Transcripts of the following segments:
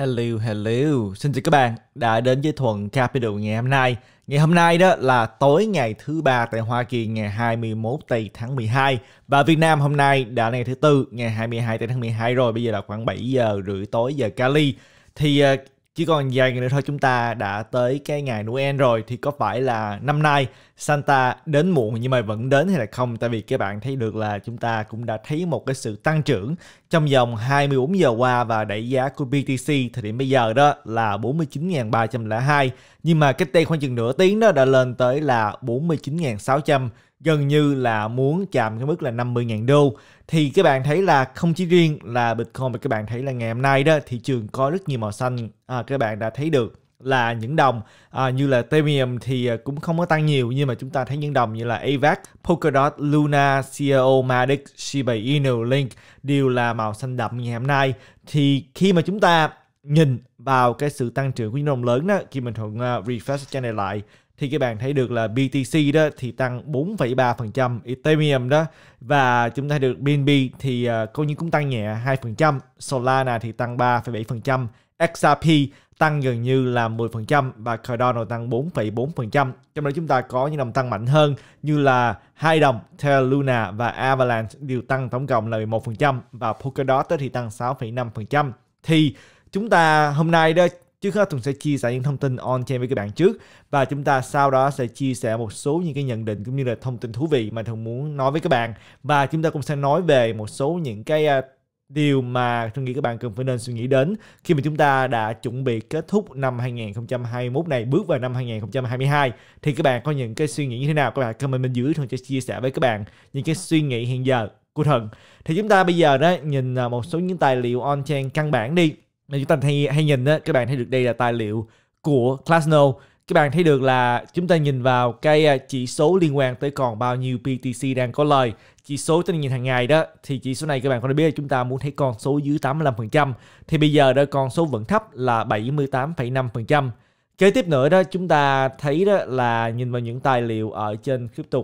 Hello, hello. Xin chào các bạn đã đến với Thuận Capital ngày hôm nay. Ngày hôm nay đó là tối ngày thứ ba tại Hoa Kỳ ngày 21 tây tháng 12 và Việt Nam hôm nay đã ngày thứ tư ngày 22 tây tháng 12 rồi. Bây giờ là khoảng 7 giờ rưỡi tối giờ Cali. Thì ờ, chỉ còn vài ngày nữa thôi chúng ta đã tới cái ngày Noel rồi thì có phải là năm nay Santa đến muộn nhưng mà vẫn đến hay là không? Tại vì các bạn thấy được là chúng ta cũng đã thấy một cái sự tăng trưởng trong vòng 24 giờ qua và đẩy giá của BTC thời điểm bây giờ đó là 49.302 nhưng mà cách đây khoảng chừng nửa tiếng đó đã lên tới là 49.600 gần như là muốn chạm cái mức là 50.000 đô thì các bạn thấy là không chỉ riêng là Bitcoin mà các bạn thấy là ngày hôm nay đó thị trường có rất nhiều màu xanh à, các bạn đã thấy được là những đồng à, như là Ethereum thì à, cũng không có tăng nhiều nhưng mà chúng ta thấy những đồng như là AVAX, Polkadot, Luna, CRO, e Matic, Shiba Inu, Link đều là màu xanh đậm ngày hôm nay thì khi mà chúng ta nhìn vào cái sự tăng trưởng của những đồng lớn đó khi mình thuận uh, refresh channel lại thì các bạn thấy được là BTC đó thì tăng 4,3%, Ethereum đó và chúng ta được BNB thì à, có như cũng tăng nhẹ 2%, Solana thì tăng 3,7%, XRP tăng gần như là 10% và Cardano tăng 4,4%. Trong đó chúng ta có những đồng tăng mạnh hơn như là hai đồng Terra Luna và Avalanche đều tăng tổng cộng là 11% và Polkadot thì tăng 6,5%. Thì chúng ta hôm nay đó Trước hết Tùng sẽ chia sẻ những thông tin on-chain với các bạn trước và chúng ta sau đó sẽ chia sẻ một số những cái nhận định cũng như là thông tin thú vị mà Tùng muốn nói với các bạn và chúng ta cũng sẽ nói về một số những cái à, điều mà tôi nghĩ các bạn cần phải nên suy nghĩ đến khi mà chúng ta đã chuẩn bị kết thúc năm 2021 này bước vào năm 2022 thì các bạn có những cái suy nghĩ như thế nào các bạn comment bên dưới thường sẽ chia sẻ với các bạn những cái suy nghĩ hiện giờ của thần thì chúng ta bây giờ đó nhìn à, một số những tài liệu on chain căn bản đi nên chúng ta hay hay nhìn á các bạn thấy được đây là tài liệu của Classno các bạn thấy được là chúng ta nhìn vào cái à, chỉ số liên quan tới còn bao nhiêu BTC đang có lời chỉ số chúng ta nhìn hàng ngày đó thì chỉ số này các bạn có thể biết là chúng ta muốn thấy con số dưới 85% thì bây giờ đó con số vẫn thấp là 78,5% Kế tiếp nữa đó chúng ta thấy đó là nhìn vào những tài liệu ở trên Crypto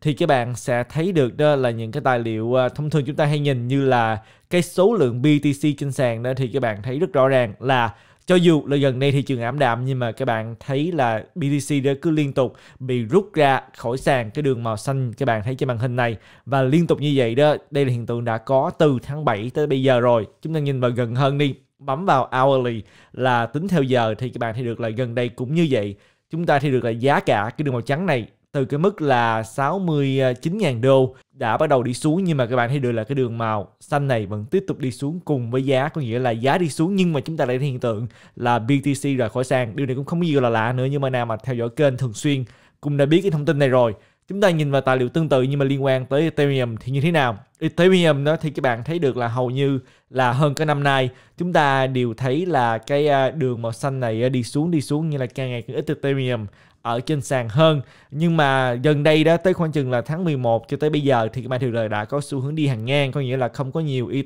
thì các bạn sẽ thấy được đó là những cái tài liệu à, thông thường chúng ta hay nhìn như là cái số lượng BTC trên sàn đó thì các bạn thấy rất rõ ràng là cho dù là gần đây thị trường ảm đạm nhưng mà các bạn thấy là BTC đã cứ liên tục bị rút ra khỏi sàn cái đường màu xanh các bạn thấy trên màn hình này và liên tục như vậy đó đây là hiện tượng đã có từ tháng 7 tới bây giờ rồi chúng ta nhìn vào gần hơn đi bấm vào hourly là tính theo giờ thì các bạn thấy được là gần đây cũng như vậy chúng ta thấy được là giá cả cái đường màu trắng này từ cái mức là 69.000 đô đã bắt đầu đi xuống nhưng mà các bạn thấy được là cái đường màu xanh này vẫn tiếp tục đi xuống cùng với giá có nghĩa là giá đi xuống nhưng mà chúng ta lại hiện tượng là BTC rời khỏi sàn điều này cũng không có gì là lạ nữa nhưng mà nào mà theo dõi kênh thường xuyên cũng đã biết cái thông tin này rồi chúng ta nhìn vào tài liệu tương tự nhưng mà liên quan tới Ethereum thì như thế nào Ethereum đó thì các bạn thấy được là hầu như là hơn cái năm nay chúng ta đều thấy là cái à, đường màu xanh này à, đi xuống đi xuống như là càng ngày càng ít Ethereum ở trên sàn hơn nhưng mà gần đây đó tới khoảng chừng là tháng 11 cho tới bây giờ thì mai thiều lời đã có xu hướng đi hàng ngang có nghĩa là không có nhiều ý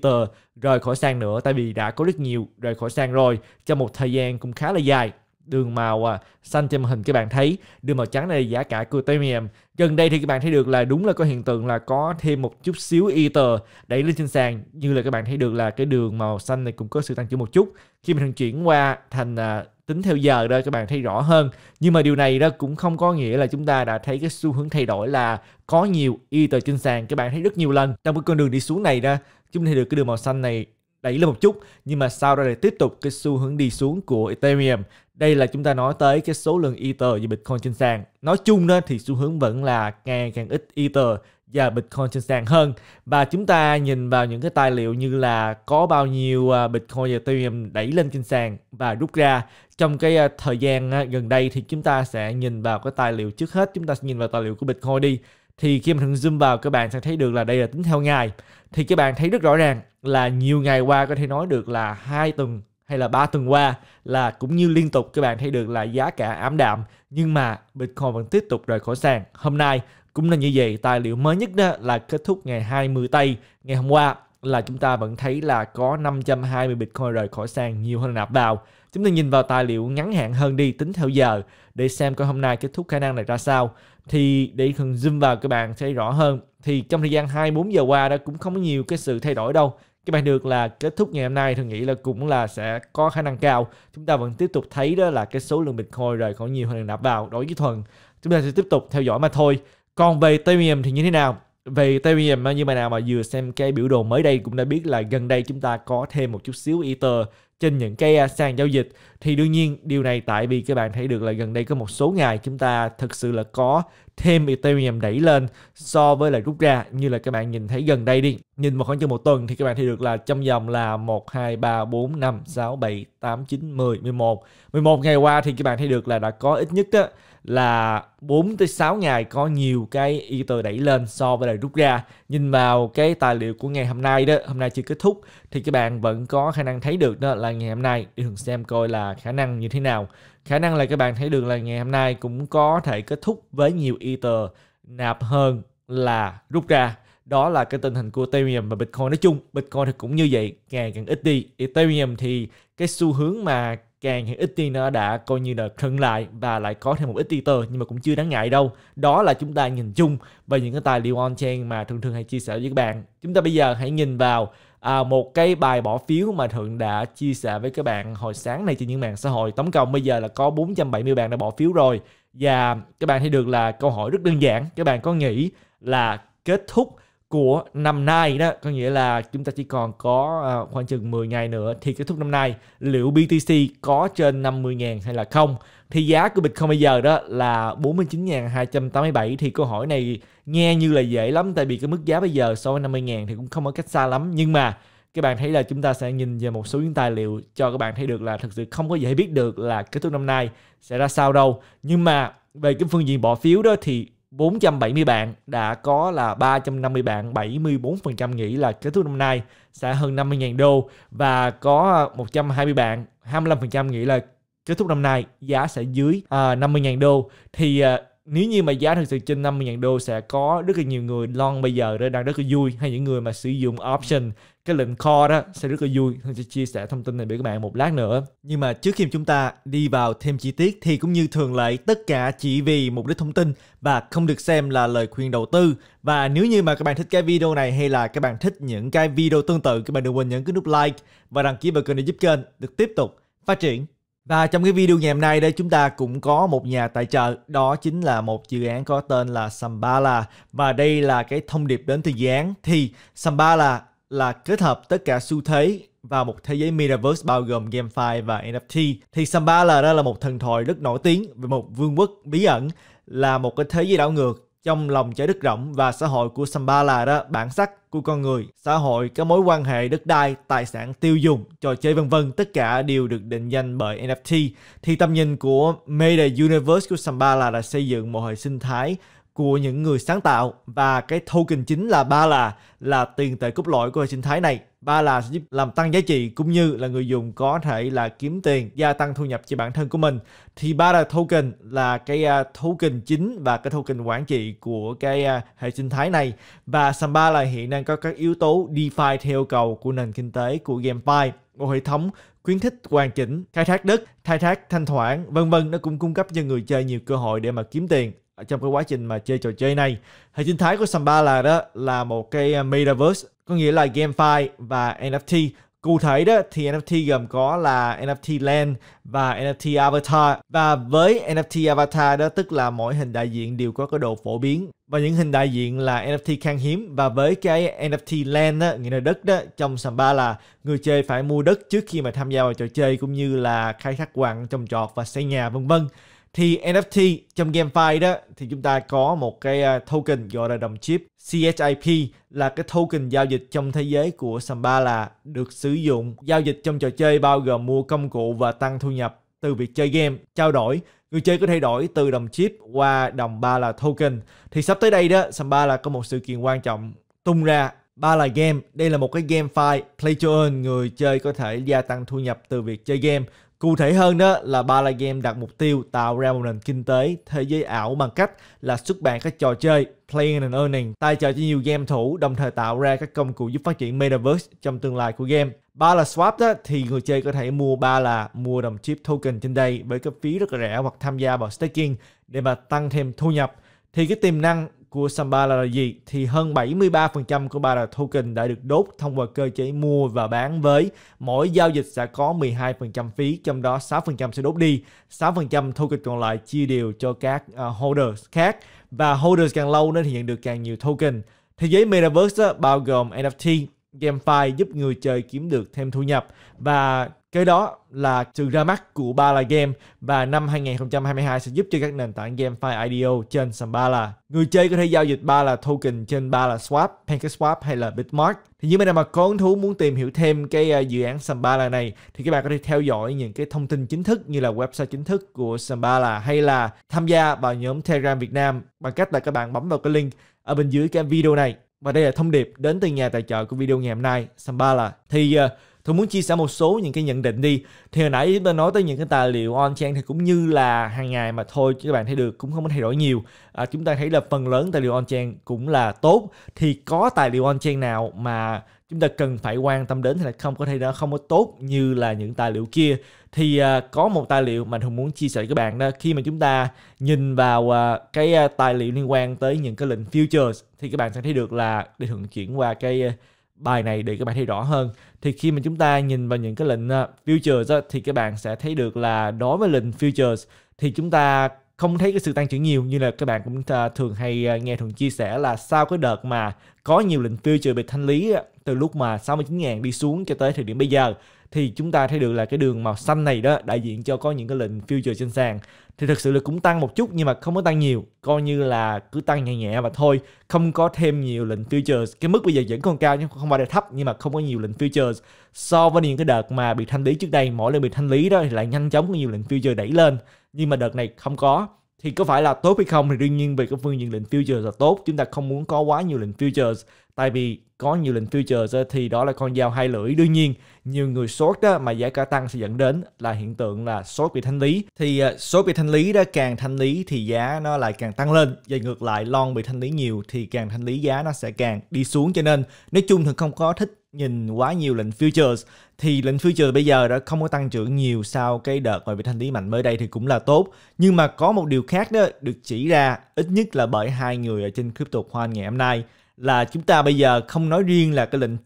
rời khỏi sàn nữa tại vì đã có rất nhiều rời khỏi sàn rồi trong một thời gian cũng khá là dài đường màu à, xanh trên màn hình các bạn thấy đường màu trắng này giá cả Ethereum gần đây thì các bạn thấy được là đúng là có hiện tượng là có thêm một chút xíu Ether đẩy lên trên sàn như là các bạn thấy được là cái đường màu xanh này cũng có sự tăng trưởng một chút khi mình chuyển qua thành à, tính theo giờ đó các bạn thấy rõ hơn nhưng mà điều này đó cũng không có nghĩa là chúng ta đã thấy cái xu hướng thay đổi là có nhiều y tờ trên sàn các bạn thấy rất nhiều lần trong cái con đường đi xuống này đó chúng ta thấy được cái đường màu xanh này đẩy lên một chút nhưng mà sau đó lại tiếp tục cái xu hướng đi xuống của Ethereum đây là chúng ta nói tới cái số lượng Ether và Bitcoin trên sàn nói chung đó thì xu hướng vẫn là ngày càng ít Ether và Bitcoin trên sàn hơn và chúng ta nhìn vào những cái tài liệu như là có bao nhiêu à, Bitcoin và Ethereum đẩy lên trên sàn và rút ra trong cái à, thời gian à, gần đây thì chúng ta sẽ nhìn vào cái tài liệu trước hết chúng ta sẽ nhìn vào tài liệu của Bitcoin đi thì khi mình zoom vào các bạn sẽ thấy được là đây là tính theo ngày thì các bạn thấy rất rõ ràng là nhiều ngày qua có thể nói được là hai tuần hay là ba tuần qua là cũng như liên tục các bạn thấy được là giá cả ảm đạm nhưng mà Bitcoin vẫn tiếp tục rời khỏi sàn. Hôm nay cũng là như vậy, tài liệu mới nhất đó là kết thúc ngày 20 Tây ngày hôm qua là chúng ta vẫn thấy là có 520 Bitcoin rời khỏi sàn nhiều hơn nạp vào. Chúng ta nhìn vào tài liệu ngắn hạn hơn đi tính theo giờ để xem coi hôm nay kết thúc khả năng này ra sao. Thì để thường zoom vào các bạn thấy rõ hơn. Thì trong thời gian 24 giờ qua đó cũng không có nhiều cái sự thay đổi đâu. Các bạn được là kết thúc ngày hôm nay thường nghĩ là cũng là sẽ có khả năng cao. Chúng ta vẫn tiếp tục thấy đó là cái số lượng Bitcoin rời khỏi nhiều hơn nạp vào đối với thuần. Chúng ta sẽ tiếp tục theo dõi mà thôi. Còn về Ethereum thì như thế nào? Về Ethereum như bạn nào mà vừa xem cái biểu đồ mới đây cũng đã biết là gần đây chúng ta có thêm một chút xíu Ether trên những cái à, sàn giao dịch thì đương nhiên điều này tại vì các bạn thấy được là gần đây có một số ngày chúng ta thực sự là có thêm Ethereum đẩy lên so với lại rút ra như là các bạn nhìn thấy gần đây đi nhìn một khoảng chừng một tuần thì các bạn thấy được là trong vòng là 1, 2, 3, 4, 5, 6, 7, 8, 9, 10, 11 11 ngày qua thì các bạn thấy được là đã có ít nhất đó là 4 tới 6 ngày có nhiều cái y tờ đẩy lên so với lại rút ra. Nhìn vào cái tài liệu của ngày hôm nay đó, hôm nay chưa kết thúc thì các bạn vẫn có khả năng thấy được đó là ngày hôm nay đi thường xem coi là khả năng như thế nào. Khả năng là các bạn thấy được là ngày hôm nay cũng có thể kết thúc với nhiều y tờ nạp hơn là rút ra đó là cái tình hình của Ethereum và Bitcoin nói chung. Bitcoin thì cũng như vậy, ngày càng ít đi. Ethereum thì cái xu hướng mà càng thì ít nó đã coi như là khẩn lại và lại có thêm một ít Twitter nhưng mà cũng chưa đáng ngại đâu. Đó là chúng ta nhìn chung về những cái tài liệu on-chain mà thường thường hay chia sẻ với các bạn. Chúng ta bây giờ hãy nhìn vào à, một cái bài bỏ phiếu mà Thượng đã chia sẻ với các bạn hồi sáng này trên những mạng xã hội. Tổng cộng bây giờ là có 470 bạn đã bỏ phiếu rồi. Và các bạn thấy được là câu hỏi rất đơn giản. Các bạn có nghĩ là kết thúc của năm nay đó có nghĩa là chúng ta chỉ còn có à, khoảng chừng 10 ngày nữa thì kết thúc năm nay liệu BTC có trên 50.000 hay là không thì giá của Bitcoin bây giờ đó là 49.287 thì câu hỏi này nghe như là dễ lắm tại vì cái mức giá bây giờ so với 50.000 thì cũng không có cách xa lắm nhưng mà các bạn thấy là chúng ta sẽ nhìn về một số những tài liệu cho các bạn thấy được là thực sự không có dễ biết được là kết thúc năm nay sẽ ra sao đâu nhưng mà về cái phương diện bỏ phiếu đó thì 470 bạn đã có là 350 bạn 74% nghĩ là kết thúc năm nay sẽ hơn 50.000 đô và có 120 bạn 25% nghĩ là kết thúc năm nay giá sẽ dưới uh, à, 50.000 đô thì uh, nếu như mà giá thực sự trên 50.000 đô sẽ có rất là nhiều người long bây giờ đang rất là vui hay những người mà sử dụng option cái lệnh call đó sẽ rất là vui tôi sẽ chia sẻ thông tin này với các bạn một lát nữa nhưng mà trước khi chúng ta đi vào thêm chi tiết thì cũng như thường lệ tất cả chỉ vì mục đích thông tin và không được xem là lời khuyên đầu tư và nếu như mà các bạn thích cái video này hay là các bạn thích những cái video tương tự các bạn đừng quên nhấn cái nút like và đăng ký vào kênh để giúp kênh được tiếp tục phát triển và trong cái video ngày hôm nay đây chúng ta cũng có một nhà tài trợ đó chính là một dự án có tên là Sambala và đây là cái thông điệp đến từ dự án thì Sambala là kết hợp tất cả xu thế và một thế giới metaverse bao gồm GameFi và NFT thì Sambala đó là một thần thoại rất nổi tiếng về một vương quốc bí ẩn là một cái thế giới đảo ngược trong lòng trái đất rộng và xã hội của Sambala đó, bản sắc của con người, xã hội, các mối quan hệ đất đai, tài sản tiêu dùng, trò chơi vân vân, tất cả đều được định danh bởi NFT. Thì tầm nhìn của Meta Universe của Sambala là xây dựng một hệ sinh thái của những người sáng tạo và cái token chính là ba là là tiền tệ cốt lõi của hệ sinh thái này ba là giúp làm tăng giá trị cũng như là người dùng có thể là kiếm tiền gia tăng thu nhập cho bản thân của mình thì ba là token là cái uh, token chính và cái token quản trị của cái uh, hệ sinh thái này và Samba là hiện đang có các yếu tố DeFi theo cầu của nền kinh tế của GameFi một hệ thống khuyến khích hoàn chỉnh, khai thác đất, khai thác thanh khoản, vân vân nó cũng cung cấp cho người chơi nhiều cơ hội để mà kiếm tiền trong cái quá trình mà chơi trò chơi này. Hệ sinh thái của Samba là đó là một cái à, metaverse có nghĩa là GameFi và NFT. Cụ thể đó thì NFT gồm có là NFT Land và NFT Avatar. Và với NFT Avatar đó tức là mỗi hình đại diện đều có cái độ phổ biến và những hình đại diện là NFT khan hiếm và với cái NFT land á, nghĩa là đất đó trong samba là người chơi phải mua đất trước khi mà tham gia vào trò chơi cũng như là khai thác quặng trồng trọt và xây nhà vân vân thì NFT trong GameFi đó thì chúng ta có một cái à, token gọi là đồng chip CHIP là cái token giao dịch trong thế giới của Samba là được sử dụng giao dịch trong trò chơi bao gồm mua công cụ và tăng thu nhập từ việc chơi game, trao đổi người chơi có thể đổi từ đồng chip qua đồng ba là token thì sắp tới đây đó Samba là có một sự kiện quan trọng tung ra ba là game đây là một cái game file play to earn người chơi có thể gia tăng thu nhập từ việc chơi game Cụ thể hơn đó là Bala Game đặt mục tiêu tạo ra một nền kinh tế thế giới ảo bằng cách là xuất bản các trò chơi Playing and Earning, tài trợ cho nhiều game thủ, đồng thời tạo ra các công cụ giúp phát triển Metaverse trong tương lai của game. Ba là swap đó, thì người chơi có thể mua ba là mua đồng chip token trên đây với cái phí rất là rẻ hoặc tham gia vào staking để mà tăng thêm thu nhập. Thì cái tiềm năng của Sambala là gì thì hơn 73% của Bada token đã được đốt thông qua cơ chế mua và bán với mỗi giao dịch sẽ có 12% phí trong đó 6% sẽ đốt đi 6% token còn lại chia đều cho các uh, holders khác và holders càng lâu nên thì nhận được càng nhiều token thế giới Metaverse bao gồm NFT GameFi giúp người chơi kiếm được thêm thu nhập và cái đó là sự ra mắt của Bala Game và năm 2022 sẽ giúp cho các nền tảng game file IDO trên sàn Bala. Người chơi có thể giao dịch Bala token trên Bala Swap, PancakeSwap hay là Bitmark. Thì những bạn nào mà có hứng thú muốn tìm hiểu thêm cái à, dự án Sambala này thì các bạn có thể theo dõi những cái thông tin chính thức như là website chính thức của Sambala hay là tham gia vào nhóm Telegram Việt Nam bằng cách là các bạn bấm vào cái link ở bên dưới cái video này. Và đây là thông điệp đến từ nhà tài trợ của video ngày hôm nay, Sambala. Thì uh, Tôi muốn chia sẻ một số những cái nhận định đi. Thì hồi nãy bên nói tới những cái tài liệu on-chain thì cũng như là hàng ngày mà thôi các bạn thấy được cũng không có thay đổi nhiều. À, chúng ta thấy là phần lớn tài liệu on-chain cũng là tốt. Thì có tài liệu on-chain nào mà chúng ta cần phải quan tâm đến thì là không có thể nó không có tốt như là những tài liệu kia thì uh, có một tài liệu mà thường muốn chia sẻ với các bạn đó khi mà chúng ta nhìn vào uh, cái à, tài liệu liên quan tới những cái lệnh futures thì các bạn sẽ thấy được là để thường chuyển qua cái bài này để các bạn thấy rõ hơn thì khi mà chúng ta nhìn vào những cái lệnh à, futures thì các bạn sẽ thấy được là đối với lệnh futures thì chúng ta không thấy cái sự tăng trưởng nhiều như là các bạn cũng à, thường hay à, nghe thường chia sẻ là sau cái đợt mà có nhiều lệnh future bị thanh lý từ lúc mà 69.000 đi xuống cho tới thời điểm bây giờ thì chúng ta thấy được là cái đường màu xanh này đó đại diện cho có những cái lệnh future trên sàn thì thực sự là cũng tăng một chút nhưng mà không có tăng nhiều coi như là cứ tăng nhẹ nhẹ và thôi không có thêm nhiều lệnh futures cái mức bây giờ vẫn còn cao nhưng không phải là thấp nhưng mà không có nhiều lệnh futures so với những cái đợt mà bị thanh lý trước đây mỗi lần bị thanh lý đó thì lại nhanh chóng có nhiều lệnh futures đẩy lên nhưng mà đợt này không có thì có phải là tốt hay không thì đương nhiên về cái phương diện lệnh futures là tốt chúng ta không muốn có quá nhiều lệnh futures tại vì có nhiều lệnh futures thì đó là con dao hai lưỡi đương nhiên nhiều người sốt đó mà giá cả tăng sẽ dẫn đến là hiện tượng là sốt bị thanh lý thì à, sốt bị thanh lý đó càng thanh lý thì giá nó lại càng tăng lên và ngược lại lon bị thanh lý nhiều thì càng thanh lý giá nó sẽ càng đi xuống cho nên nói chung thì không có thích nhìn quá nhiều lệnh futures thì lệnh futures bây giờ đã không có tăng trưởng nhiều sau cái đợt mà bị thanh lý mạnh mới đây thì cũng là tốt nhưng mà có một điều khác đó được chỉ ra ít nhất là bởi hai người ở trên crypto khoan ngày hôm nay là chúng ta bây giờ không nói riêng là cái lệnh uh,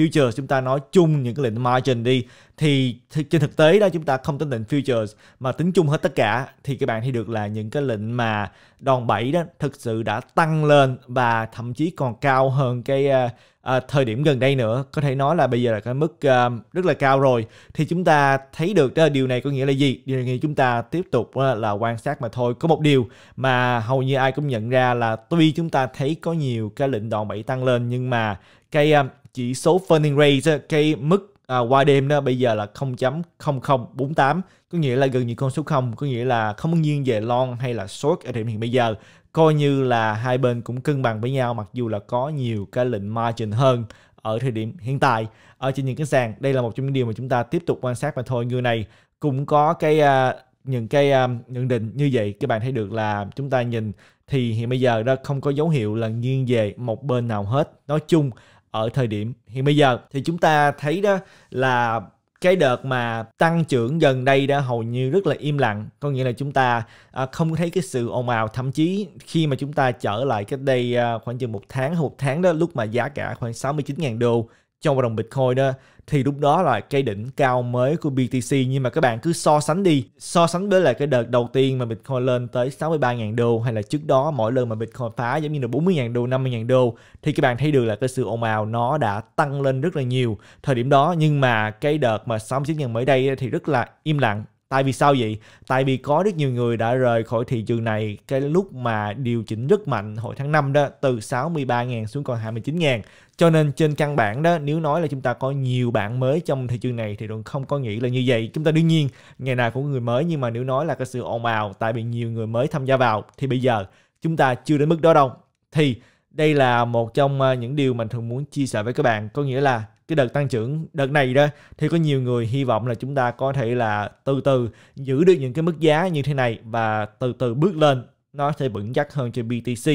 futures chúng ta nói chung những cái lệnh margin đi thì th- trên thực tế đó chúng ta không tính lệnh futures mà tính chung hết tất cả thì các bạn thấy được là những cái lệnh mà đòn bẩy đó thực sự đã tăng lên và thậm chí còn cao hơn cái uh, à, thời điểm gần đây nữa có thể nói là bây giờ là cái mức à, rất là cao rồi thì chúng ta thấy được đó, điều này có nghĩa là gì điều này chúng ta tiếp tục à, là quan sát mà thôi có một điều mà hầu như ai cũng nhận ra là tuy chúng ta thấy có nhiều cái lệnh đòn bẩy tăng lên nhưng mà cái à, chỉ số funding rate cái mức à, qua đêm đó bây giờ là 0.0048 có nghĩa là gần như con số 0 có nghĩa là không có nghiêng về long hay là short ở thời điểm hiện bây giờ coi như là hai bên cũng cân bằng với nhau mặc dù là có nhiều cái lệnh margin hơn ở thời điểm hiện tại ở trên những cái sàn đây là một trong những điều mà chúng ta tiếp tục quan sát mà thôi người này cũng có cái uh, những cái um, nhận định như vậy các bạn thấy được là chúng ta nhìn thì hiện bây giờ đó không có dấu hiệu là nghiêng về một bên nào hết nói chung ở thời điểm hiện bây giờ thì chúng ta thấy đó là cái đợt mà tăng trưởng gần đây đã hầu như rất là im lặng có nghĩa là chúng ta à, không thấy cái sự ồn ào thậm chí khi mà chúng ta trở lại cách đây à, khoảng chừng một tháng một tháng đó lúc mà giá cả khoảng 69.000 đô trong một đồng Bitcoin đó thì lúc đó là cái đỉnh cao mới của BTC nhưng mà các bạn cứ so sánh đi so sánh với lại cái đợt đầu tiên mà Bitcoin lên tới 63.000 đô hay là trước đó mỗi lần mà Bitcoin phá giống như là 40.000 đô 50.000 đô thì các bạn thấy được là cái sự ồn ào nó đã tăng lên rất là nhiều thời điểm đó nhưng mà cái đợt mà 69.000 mới đây thì rất là im lặng Tại vì sao vậy? Tại vì có rất nhiều người đã rời khỏi thị trường này cái lúc mà điều chỉnh rất mạnh hồi tháng 5 đó từ 63.000 xuống còn 29.000. Cho nên trên căn bản đó nếu nói là chúng ta có nhiều bạn mới trong thị trường này thì đừng không có nghĩ là như vậy. Chúng ta đương nhiên ngày nào cũng người mới nhưng mà nếu nói là cái sự ồn ào tại vì nhiều người mới tham gia vào thì bây giờ chúng ta chưa đến mức đó đâu. Thì đây là một trong ờ, những điều mình thường muốn chia sẻ với các bạn có nghĩa là cái đợt tăng trưởng đợt này đó thì có nhiều người hy vọng là chúng ta có thể là từ từ giữ được những cái mức giá như thế này và từ từ bước lên nó sẽ vững chắc hơn cho BTC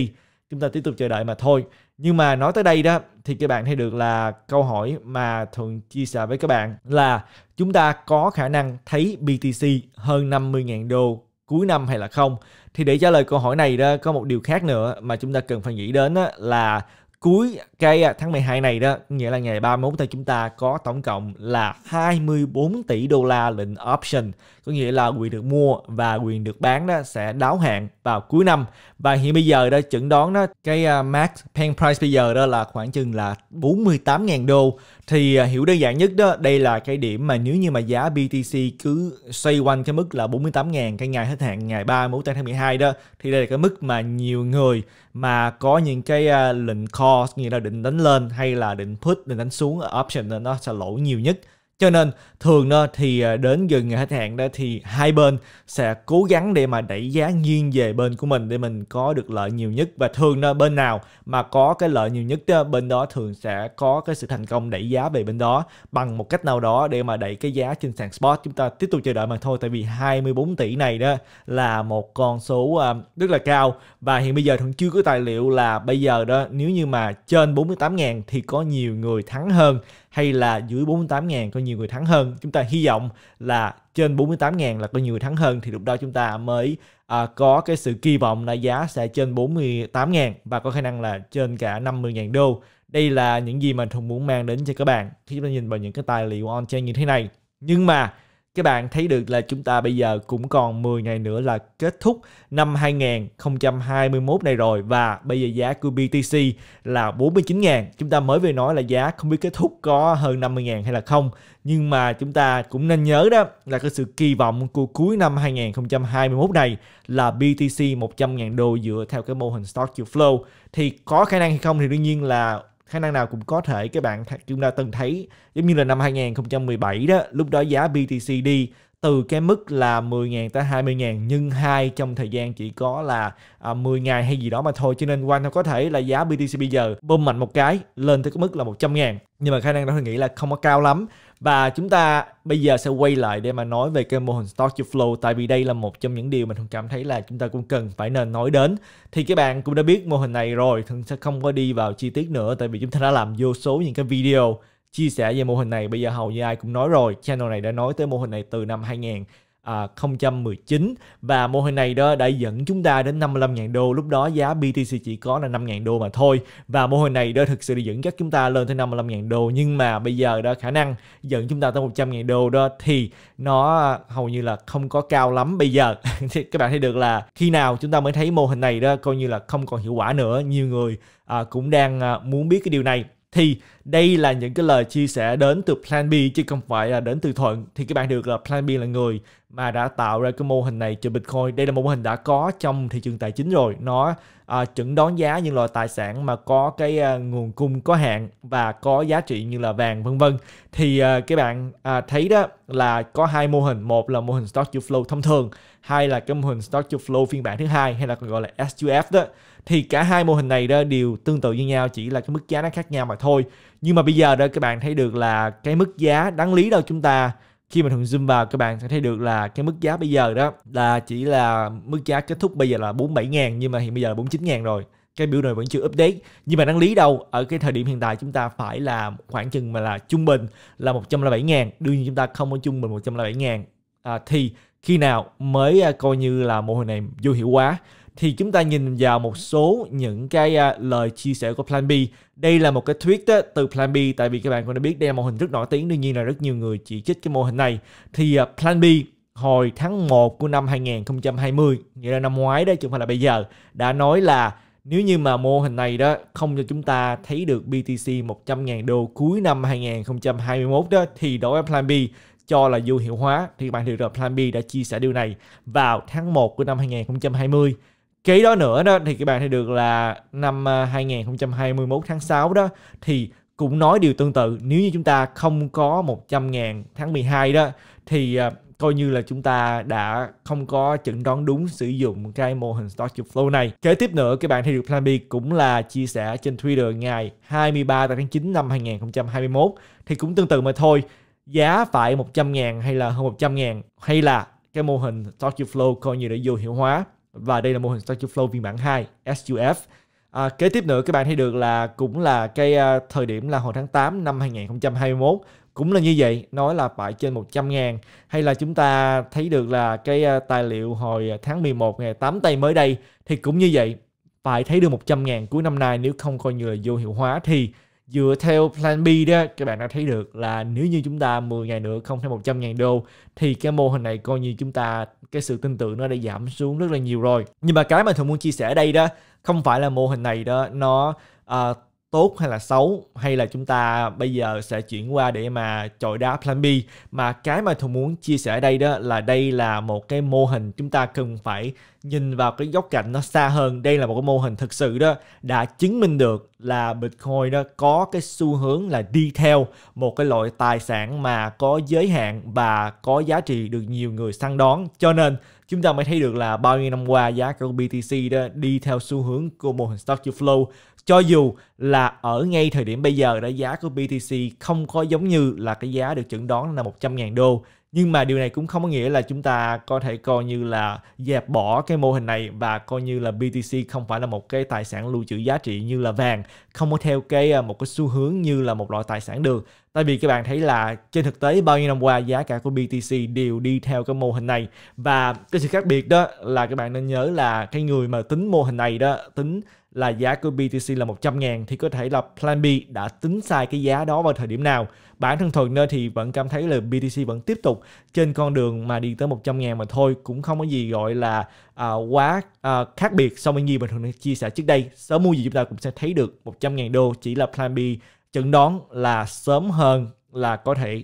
chúng ta tiếp tục chờ đợi mà thôi nhưng mà nói tới đây đó thì các bạn thấy được là câu hỏi mà thường chia sẻ với các bạn là chúng ta có khả năng thấy BTC hơn 50.000 đô cuối năm hay là không thì để trả lời câu hỏi này đó có một điều khác nữa mà chúng ta cần phải nghĩ đến đó là cuối cái à, tháng 12 này đó, nghĩa là ngày 31 thì chúng ta có tổng cộng là 24 tỷ đô la lệnh option, có nghĩa là quyền được mua và quyền được bán đó sẽ đáo hạn vào cuối năm và hiện bây giờ đó chẩn đoán đó cái uh, max pen price bây giờ đó là khoảng chừng là 48.000 đô thì uh, hiểu đơn giản nhất đó đây là cái điểm mà nếu như mà giá BTC cứ xoay quanh cái mức là 48.000 cái ngày hết hạn ngày 31 tháng 12 đó thì đây là cái mức mà nhiều người mà có những cái uh, lệnh call nghĩa là định đánh lên hay là định put định đánh xuống option là nó sẽ lỗ nhiều nhất cho nên thường đó thì à, đến gần ngày hết hạn đó thì hai bên sẽ cố gắng để mà đẩy giá nghiêng về bên của mình để mình có được lợi nhiều nhất và thường đó bên nào mà có cái lợi nhiều nhất đó, bên đó thường sẽ có cái sự thành công đẩy giá về bên đó bằng một cách nào đó để mà đẩy cái giá trên sàn spot chúng ta tiếp tục chờ đợi mà thôi tại vì 24 tỷ này đó là một con số à, rất là cao và hiện bây giờ thường chưa có tài liệu là bây giờ đó nếu như mà trên 48.000 thì có nhiều người thắng hơn hay là dưới 48.000 có nhiều người thắng hơn chúng ta hy vọng là trên 48.000 là có nhiều người thắng hơn thì lúc đó chúng ta mới à, có cái sự kỳ vọng là giá sẽ trên 48.000 và có khả năng là trên cả 50.000 đô đây là những gì mà Thùng muốn mang đến cho các bạn khi chúng ta nhìn vào những cái tài liệu on-chain như thế này nhưng mà các bạn thấy được là chúng ta bây giờ cũng còn 10 ngày nữa là kết thúc năm 2021 này rồi và bây giờ giá của BTC là 49.000. Chúng ta mới vừa nói là giá không biết kết thúc có hơn 50.000 hay là không. Nhưng mà chúng ta cũng nên nhớ đó là cái sự kỳ vọng của cuối năm 2021 này là BTC 100.000 đô dựa theo cái mô hình stock to flow. Thì có khả năng hay không thì đương nhiên là khả năng nào cũng có thể các bạn chúng ta từng thấy giống như là năm 2017 đó lúc đó giá BTC đi từ cái mức là 10.000 tới 20.000 nhưng hai trong thời gian chỉ có là à, 10 ngày hay gì đó mà thôi cho nên quanh nó có thể là giá BTC bây giờ bơm mạnh một cái lên tới cái mức là 100.000 nhưng mà khả năng đó tôi nghĩ là không có cao lắm và chúng ta bây giờ sẽ quay lại để mà nói về cái mô hình stock to flow tại vì đây là một trong những điều mình cảm thấy là chúng ta cũng cần phải nên nói đến thì các bạn cũng đã biết mô hình này rồi thường sẽ không có đi vào chi tiết nữa tại vì chúng ta đã làm vô số những cái video chia sẻ về mô hình này bây giờ hầu như ai cũng nói rồi channel này đã nói tới mô hình này từ năm 2000 à, 2019 và mô hình này đó đã dẫn chúng ta đến 55.000 đô lúc đó giá BTC chỉ có là 5.000 đô mà thôi và mô hình này đó thực sự dẫn các chúng ta lên tới 55.000 đô nhưng mà bây giờ đó khả năng dẫn chúng ta tới 100.000 đô đó thì nó hầu như là không có cao lắm bây giờ thì các bạn thấy được là khi nào chúng ta mới thấy mô hình này đó coi như là không còn hiệu quả nữa nhiều người à, cũng đang à, muốn biết cái điều này thì đây là những cái lời chia sẻ đến từ Plan B chứ không phải là đến từ Thuận thì các bạn được là Plan B là người mà đã tạo ra cái mô hình này cho Bitcoin đây là một mô hình đã có trong thị trường tài chính rồi nó à, ờ, chẩn đoán giá những loại tài sản mà có cái à, nguồn cung có hạn và có giá trị như là vàng vân vân thì à, ờ, các bạn à, thấy đó là có hai mô hình một là mô hình stock to flow thông thường hai là cái mô hình stock to flow phiên bản thứ hai hay là còn gọi là SUF đó thì cả hai mô hình này đó đều tương tự như nhau chỉ là cái mức giá nó khác nhau mà thôi nhưng mà bây giờ đó các bạn thấy được là cái mức giá đáng lý đâu chúng ta khi mà thường zoom vào các bạn sẽ thấy được là cái mức giá bây giờ đó là chỉ là mức giá kết thúc bây giờ là 47 ngàn nhưng mà hiện bây giờ là 49 ngàn rồi cái biểu đồ vẫn chưa update nhưng mà đáng lý đâu ở cái thời điểm hiện tại chúng ta phải là khoảng chừng mà là trung bình là 107 ngàn đương nhiên chúng ta không có trung bình 107 ngàn à, thì khi nào mới à, coi như là mô hình này vô hiệu quá thì chúng ta nhìn vào một số những cái uh, lời chia sẻ của Plan B. Đây là một cái tweet uh, từ Plan B tại vì các bạn cũng đã biết đây là mô hình rất nổi tiếng, đương nhiên là rất nhiều người chỉ trích cái mô hình này. Thì uh, Plan B hồi tháng 1 của năm 2020, nghĩa là năm ngoái đó chứ không phải là bây giờ, đã nói là nếu như mà mô hình này đó không cho chúng ta thấy được BTC 100.000 đô cuối năm 2021 đó thì đối với Plan B cho là vô hiệu hóa thì bạn hiểu rồi Plan B đã chia sẻ điều này vào tháng 1 của năm 2020 kế đó nữa đó thì các bạn thấy được là năm 2021 à, tháng 6 đó thì cũng nói điều tương tự nếu như chúng ta không có 100.000 tháng 12 đó thì à, coi như là chúng ta đã không có chẩn đoán đúng sử dụng cái mô hình stock to flow này. Kế tiếp nữa, các bạn thấy được Plan B cũng là chia sẻ trên Twitter ngày 23 tháng 9 năm 2021 thì cũng tương tự mà thôi. Giá phải 100 ngàn hay là hơn 100 ngàn hay là cái mô hình stock to flow coi như đã vô hiệu hóa và đây là mô hình Structure Flow phiên bản 2 SUF. À, kế tiếp nữa các bạn thấy được là cũng là cái uh, thời điểm là hồi tháng 8 năm 2021 cũng là như vậy nói là phải trên 100 ngàn hay là chúng ta thấy được là cái uh, tài liệu hồi tháng 11 ngày 8 tây mới đây thì cũng như vậy phải thấy được 100 ngàn cuối năm nay nếu không coi như là vô hiệu hóa thì dựa theo plan B đó các bạn đã thấy được là nếu như chúng ta 10 ngày nữa không thêm 100 ngàn đô thì cái mô hình này coi như chúng ta cái sự tin tưởng nó đã giảm xuống rất là nhiều rồi nhưng mà cái mà thường muốn chia sẻ ở đây đó không phải là mô hình này đó nó uh, tốt hay là xấu hay là chúng ta bây giờ sẽ chuyển qua để mà chọi đá plan B mà cái mà thường muốn chia sẻ ở đây đó là đây là một cái mô hình chúng ta cần phải nhìn vào cái góc cạnh nó xa hơn đây là một cái mô hình thực sự đó đã chứng minh được là Bitcoin đó có cái xu hướng là đi theo một cái loại tài sản mà có giới hạn và có giá trị được nhiều người săn đón cho nên chúng ta mới thấy được là bao nhiêu năm qua giá của BTC đó đi theo xu hướng của mô hình stock to flow cho dù là ở ngay thời điểm bây giờ đã giá của BTC không có giống như là cái giá được chuẩn đoán là 100.000 đô nhưng mà điều này cũng không có nghĩa là chúng ta có thể coi như là dẹp bỏ cái mô hình này và coi như là BTC không phải là một cái tài sản lưu trữ giá trị như là vàng không có theo cái à, một cái xu hướng như là một loại tài sản được tại vì các bạn thấy là trên thực tế bao nhiêu năm qua giá cả của BTC đều đi theo cái mô hình này và cái sự khác biệt đó là các bạn nên nhớ là cái người mà tính mô hình này đó tính là giá của BTC là 100 ngàn thì có thể là Plan B đã tính sai cái giá đó vào thời điểm nào bản thân thuận nơi thì vẫn cảm thấy là BTC vẫn tiếp tục trên con đường mà đi tới 100 ngàn mà thôi cũng không có gì gọi là à, quá à, khác biệt so với như bình thường chia sẻ trước đây sớm mua gì chúng ta cũng sẽ thấy được 100 ngàn đô chỉ là plan B chẩn đoán là sớm hơn là có thể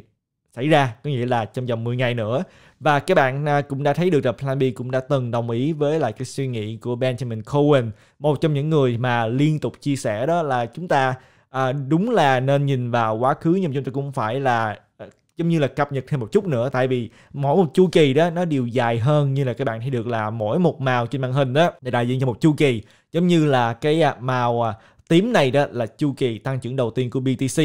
xảy ra có nghĩa là trong vòng 10 ngày nữa và các bạn à, cũng đã thấy được là Plan B cũng đã từng đồng ý với lại cái suy nghĩ của Benjamin Cohen một trong những người mà liên tục chia sẻ đó là chúng ta à, đúng là nên nhìn vào quá khứ nhưng chúng ta cũng phải là ờ, giống như là cập nhật thêm một chút nữa tại vì mỗi một chu kỳ đó nó đều dài hơn như là các bạn thấy được là mỗi một màu trên màn hình đó để đại diện cho một chu kỳ giống như là cái à, màu à, tím này đó là chu kỳ tăng trưởng đầu tiên của BTC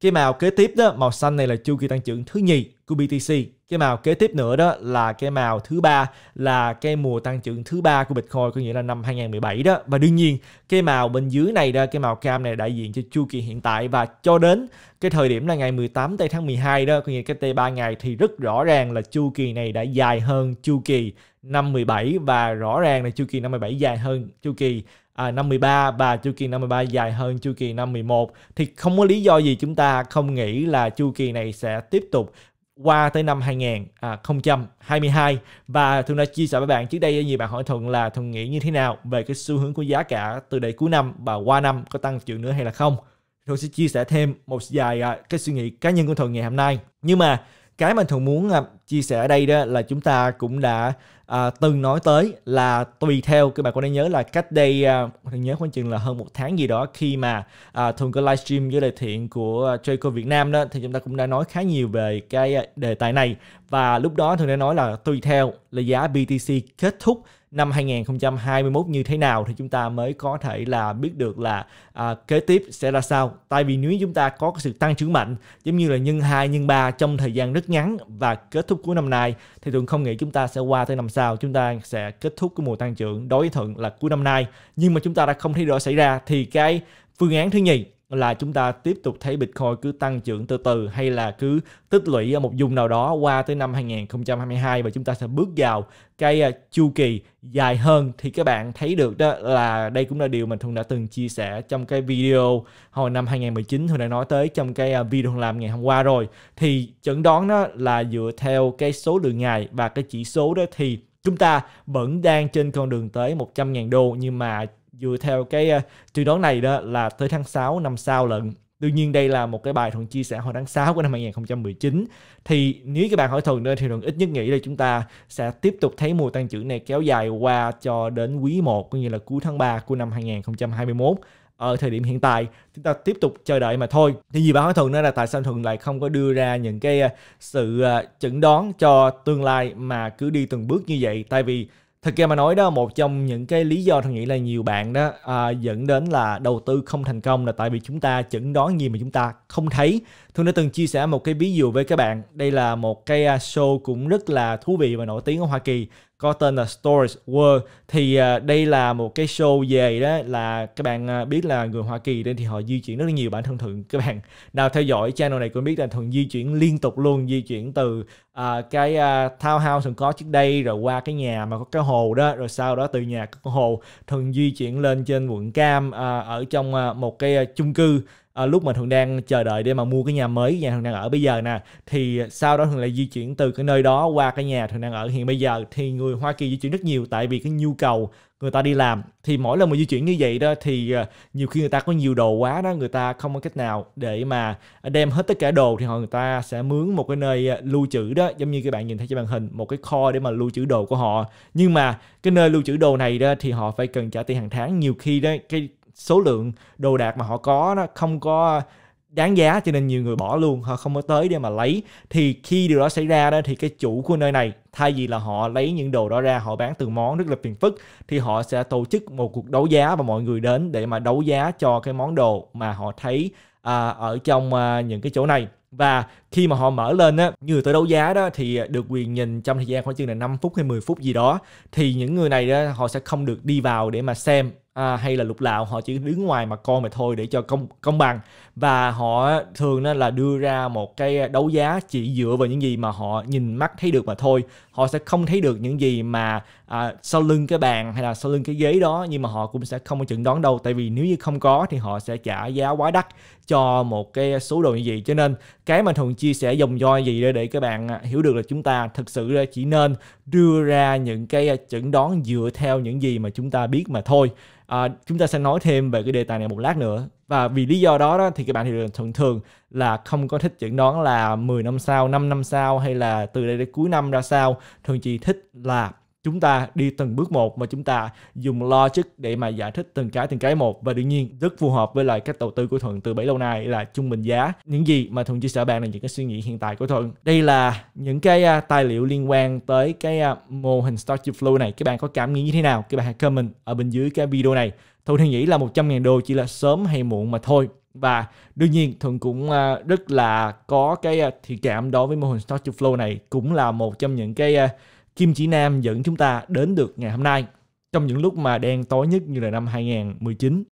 cái màu kế tiếp đó màu xanh này là chu kỳ tăng trưởng thứ nhì của BTC cái màu kế tiếp nữa đó là cái màu thứ ba là cái mùa tăng trưởng thứ ba của Bitcoin có nghĩa là năm 2017 đó và đương nhiên cái màu bên dưới này đó cái màu cam này đại diện cho chu kỳ hiện tại và cho đến cái thời điểm là ngày 18 tây tháng 12 đó có nghĩa cái tây 3 ngày thì rất rõ ràng là chu kỳ này đã dài hơn chu kỳ năm 17 và rõ ràng là chu kỳ năm 17 dài hơn chu kỳ à, 53 và chu kỳ 53 dài hơn chu kỳ năm 511 thì không có lý do gì chúng ta không nghĩ là chu kỳ này sẽ tiếp tục qua tới năm 2022 à, và thường đã chia sẻ với bạn trước đây nhiều bạn hỏi thuận là thuận nghĩ như thế nào về cái xu hướng của giá cả từ đây cuối năm và qua năm có tăng trưởng nữa hay là không tôi sẽ chia sẻ thêm một vài à, cái suy nghĩ cá nhân của thuận ngày hôm nay nhưng mà cái mà thường muốn à, chia sẻ ở đây đó là chúng ta cũng đã à, từng nói tới là tùy theo các bạn có nên nhớ là cách đây à, thường nhớ khoảng chừng là hơn một tháng gì đó khi mà à, thường có livestream với lời thiện của Jaco à, Việt Nam đó thì chúng ta cũng đã nói khá nhiều về cái à, đề tài này và lúc đó thường đã nói là tùy theo là giá BTC kết thúc năm 2021 như thế nào thì chúng ta mới có thể là biết được là à, kế tiếp sẽ là sao. Tại vì nếu chúng ta có sự tăng trưởng mạnh giống như là nhân 2, nhân 3 trong thời gian rất ngắn và kết thúc của năm nay thì Thuận không nghĩ chúng ta sẽ qua tới năm sau chúng ta sẽ kết thúc cái mùa tăng trưởng đối Thuận là cuối năm nay. Nhưng mà chúng ta đã không thấy rõ xảy ra thì cái phương án thứ nhì là chúng ta tiếp tục thấy Bitcoin cứ tăng trưởng từ từ hay là cứ tích lũy ở một vùng nào đó qua tới năm 2022 và chúng ta sẽ bước vào cái à, chu kỳ dài hơn thì các bạn thấy được đó là đây cũng là điều mình Thuận đã từng chia sẻ trong cái video hồi năm 2019 Thuận đã nói tới trong cái à, video làm ngày hôm qua rồi thì chẩn đoán đó là dựa theo cái số lượng ngày và cái chỉ số đó thì chúng ta vẫn đang trên con đường tới 100.000 đô nhưng mà dựa theo cái dự ờ, đoán này đó là tới tháng 6 năm sau lận. Tuy nhiên đây là một cái bài Thuận chia sẻ hồi tháng 6 của năm 2019 Thì nếu các bạn hỏi Thuận thì Thuận ít nhất nghĩ là chúng ta sẽ tiếp tục thấy mùa tăng trưởng này kéo dài qua cho đến quý 1 Cũng như là cuối tháng 3 của năm 2021 ở thời điểm hiện tại chúng ta tiếp tục chờ đợi mà thôi thì vì bạn hỏi thuận nữa là tại sao thuận lại không có đưa ra những cái ờ, sự ờ, chẩn đoán cho tương lai mà cứ đi từng bước như vậy tại vì thực ra mà nói đó một trong những cái lý do tôi nghĩ là nhiều bạn đó à, dẫn đến là đầu tư không thành công là tại vì chúng ta chẩn đoán gì mà chúng ta không thấy tôi đã từng chia sẻ một cái ví dụ với các bạn đây là một cái à, show cũng rất là thú vị và nổi tiếng ở hoa kỳ có tên là Stories World thì uh, đây là một cái show về đó là các bạn uh, biết là người Hoa Kỳ nên thì họ di chuyển rất là nhiều bản thân thường các bạn nào theo dõi channel này cũng biết là thường di chuyển liên tục luôn di chuyển từ à, cái uh, townhouse thường có trước đây rồi qua cái nhà mà có cái hồ đó rồi sau đó từ nhà có hồ thường di chuyển lên trên quận cam uh, ở trong uh, một cái uh, chung cư À, lúc mà thường đang chờ đợi để mà mua cái nhà mới nhà thường đang ở bây giờ nè thì sau đó thường lại di chuyển từ cái nơi đó qua cái nhà thường đang ở hiện bây giờ thì người Hoa Kỳ di chuyển rất nhiều tại vì cái nhu cầu người ta đi làm thì mỗi lần mà di chuyển như vậy đó thì ờ, nhiều khi người ta có nhiều đồ quá đó người ta không có cách nào để mà đem hết tất cả đồ thì họ người ta sẽ mướn một cái nơi ờ, lưu trữ đó giống như các bạn nhìn thấy trên màn hình một cái kho để mà lưu trữ đồ của họ nhưng mà cái nơi lưu trữ đồ này đó thì họ phải cần trả tiền hàng tháng nhiều khi đó cái số lượng đồ đạc mà họ có nó không có đáng giá cho nên nhiều người bỏ luôn họ không có tới để mà lấy thì khi điều đó xảy ra đó thì cái chủ của nơi này thay vì là họ lấy những đồ đó ra họ bán từng món rất là phiền phức thì họ sẽ tổ chức một cuộc đấu giá và mọi người đến để mà đấu giá cho cái món đồ mà họ thấy à, ở trong à, những cái chỗ này và khi mà họ mở lên á người tới đấu giá đó thì được quyền nhìn trong thời gian khoảng chừng là 5 phút hay 10 phút gì đó thì những người này đó họ sẽ không được đi vào để mà xem à, hay là lục lạo họ chỉ đứng ngoài mà con mà thôi để cho công công bằng và họ thường nên là đưa ra một cái đấu giá chỉ dựa vào những gì mà họ nhìn mắt thấy được mà thôi họ sẽ không thấy được những gì mà à, sau lưng cái bàn hay là sau lưng cái ghế đó nhưng mà họ cũng sẽ không có chừng đoán đâu tại vì nếu như không có thì họ sẽ trả giá quá đắt cho một cái số đồ như vậy cho nên cái mà thường chia sẻ dòng do gì để các bạn à, hiểu được là chúng ta thực sự chỉ nên đưa ra những cái à, chẩn đoán dựa theo những gì mà chúng ta biết mà thôi à, chúng ta sẽ nói thêm về cái đề tài này một lát nữa và vì lý do đó, đó thì các bạn thì thường thường là không có thích chẩn đoán là 10 năm sau, 5 năm sau hay là từ đây đến cuối năm ra sao, thường chỉ thích là chúng ta đi từng bước một mà chúng ta dùng logic để mà giải thích từng cái từng cái một và đương nhiên rất phù hợp với lại cách đầu tư của thuận từ bấy lâu nay là trung bình giá những gì mà thuận chia sẻ bạn là những cái suy nghĩ hiện tại của thuận đây là những cái à, tài liệu liên quan tới cái à, mô hình stock to flow này các bạn có cảm nghĩ như thế nào các bạn hãy comment ở bên dưới cái video này thuận thì nghĩ là 100.000 đô chỉ là sớm hay muộn mà thôi và đương nhiên thuận cũng à, rất là có cái thiện cảm đối với mô hình stock to flow này cũng là một trong những cái Kim Chỉ Nam dẫn chúng ta đến được ngày hôm nay trong những lúc mà đen tối nhất như là năm 2019